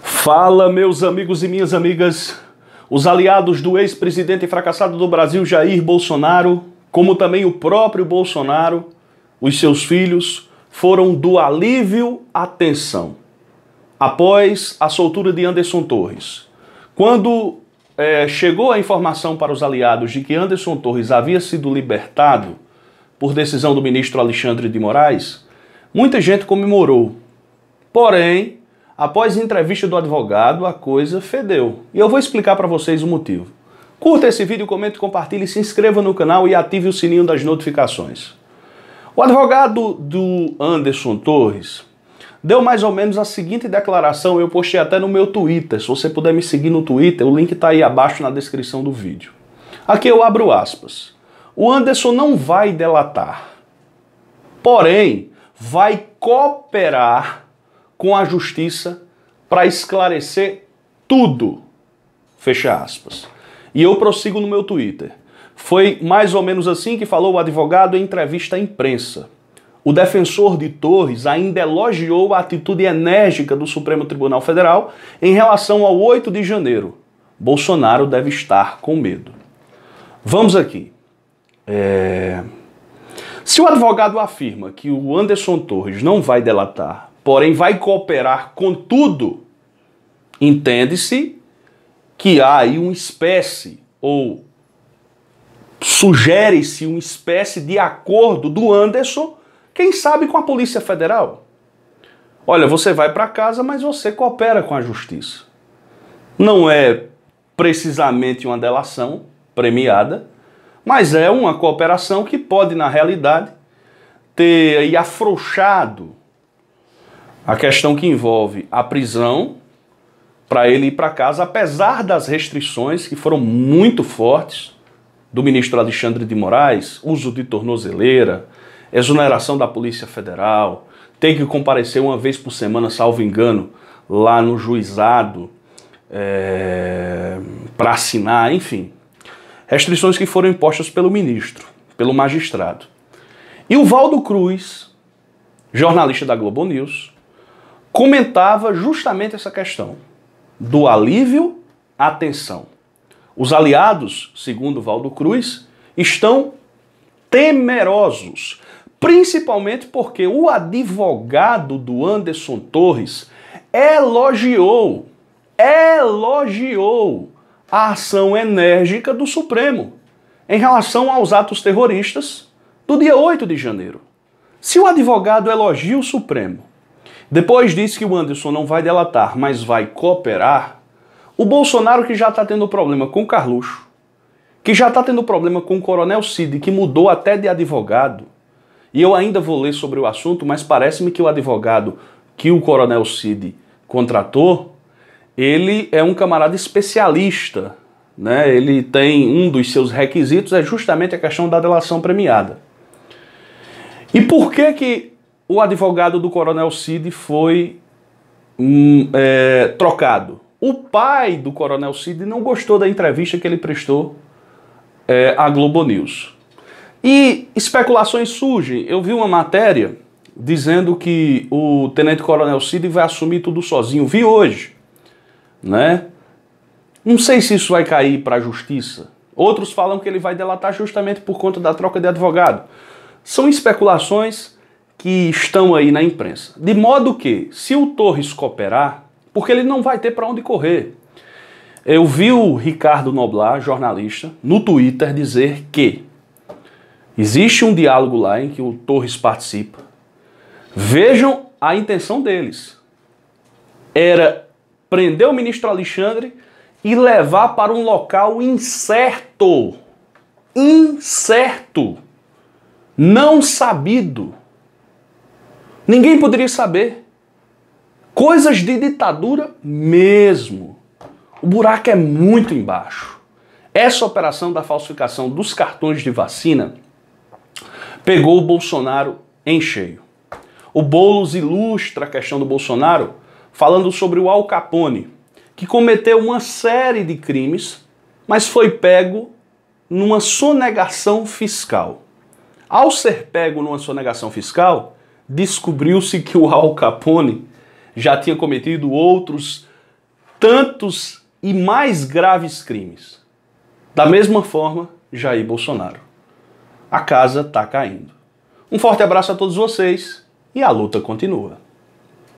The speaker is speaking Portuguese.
Fala, meus amigos e minhas amigas. Os aliados do ex-presidente fracassado do Brasil, Jair Bolsonaro, como também o próprio Bolsonaro, os seus filhos, foram do alívio à tensão. Após a soltura de Anderson Torres, quando é, chegou a informação para os aliados de que Anderson Torres havia sido libertado por decisão do ministro Alexandre de Moraes, muita gente comemorou. Porém, Após entrevista do advogado, a coisa fedeu. E eu vou explicar para vocês o motivo. Curta esse vídeo, comente, compartilhe, se inscreva no canal e ative o sininho das notificações. O advogado do Anderson Torres deu mais ou menos a seguinte declaração, eu postei até no meu Twitter. Se você puder me seguir no Twitter, o link está aí abaixo na descrição do vídeo. Aqui eu abro aspas. O Anderson não vai delatar, porém vai cooperar com a justiça para esclarecer tudo. Fecha aspas. E eu prossigo no meu Twitter. Foi mais ou menos assim que falou o advogado em entrevista à imprensa. O defensor de Torres ainda elogiou a atitude enérgica do Supremo Tribunal Federal em relação ao 8 de janeiro. Bolsonaro deve estar com medo. Vamos aqui. É... Se o advogado afirma que o Anderson Torres não vai delatar porém vai cooperar com tudo. Entende-se que há aí uma espécie, ou sugere-se uma espécie de acordo do Anderson, quem sabe com a Polícia Federal. Olha, você vai para casa, mas você coopera com a justiça. Não é precisamente uma delação premiada, mas é uma cooperação que pode, na realidade, ter aí afrouxado a questão que envolve a prisão para ele ir para casa, apesar das restrições que foram muito fortes do ministro Alexandre de Moraes, uso de tornozeleira, exoneração da Polícia Federal, tem que comparecer uma vez por semana, salvo engano, lá no juizado é, eh, para assinar, enfim. Restrições que foram impostas pelo ministro, pelo magistrado. E o Valdo Cruz, jornalista da Globo News, comentava justamente essa questão do alívio à tensão. Os aliados, segundo Valdo Cruz, estão temerosos, principalmente porque o advogado do Anderson Torres elogiou, elogiou a ação enérgica do Supremo em relação aos atos terroristas do dia 8 de janeiro. Se o advogado elogia o Supremo depois disse que o Anderson não vai delatar, mas vai cooperar. O Bolsonaro que já está tendo problema com o Carluxo, que já está tendo problema com o Coronel Cid, que mudou até de advogado. E eu ainda vou ler sobre o assunto, mas parece-me que o advogado que o Coronel Cid contratou, ele é um camarada especialista. Né? Ele tem um dos seus requisitos é justamente a questão da delação premiada. E por que que o advogado do coronel Cid foi hum, é, trocado. O pai do coronel Cid não gostou da entrevista que ele prestou é, à Globo News. E especulações surgem. Eu vi uma matéria dizendo que o tenente coronel Cid vai assumir tudo sozinho. Vi hoje, né? Não sei se isso vai cair para a justiça. Outros falam que ele vai delatar justamente por conta da troca de advogado. São especulações que estão aí na imprensa. De modo que, se o Torres cooperar, porque ele não vai ter para onde correr. Eu vi o Ricardo Noblar, jornalista, no Twitter dizer que existe um diálogo lá em que o Torres participa. Vejam a intenção deles. Era prender o ministro Alexandre e levar para um local incerto. Incerto. Não sabido. Ninguém poderia saber. Coisas de ditadura mesmo. O buraco é muito embaixo. Essa operação da falsificação dos cartões de vacina pegou o Bolsonaro em cheio. O Boulos ilustra a questão do Bolsonaro falando sobre o Al Capone, que cometeu uma série de crimes, mas foi pego numa sonegação fiscal. Ao ser pego numa sonegação fiscal, descobriu-se que o Al Capone já tinha cometido outros tantos e mais graves crimes. Da mesma forma, Jair Bolsonaro. A casa está caindo. Um forte abraço a todos vocês e a luta continua.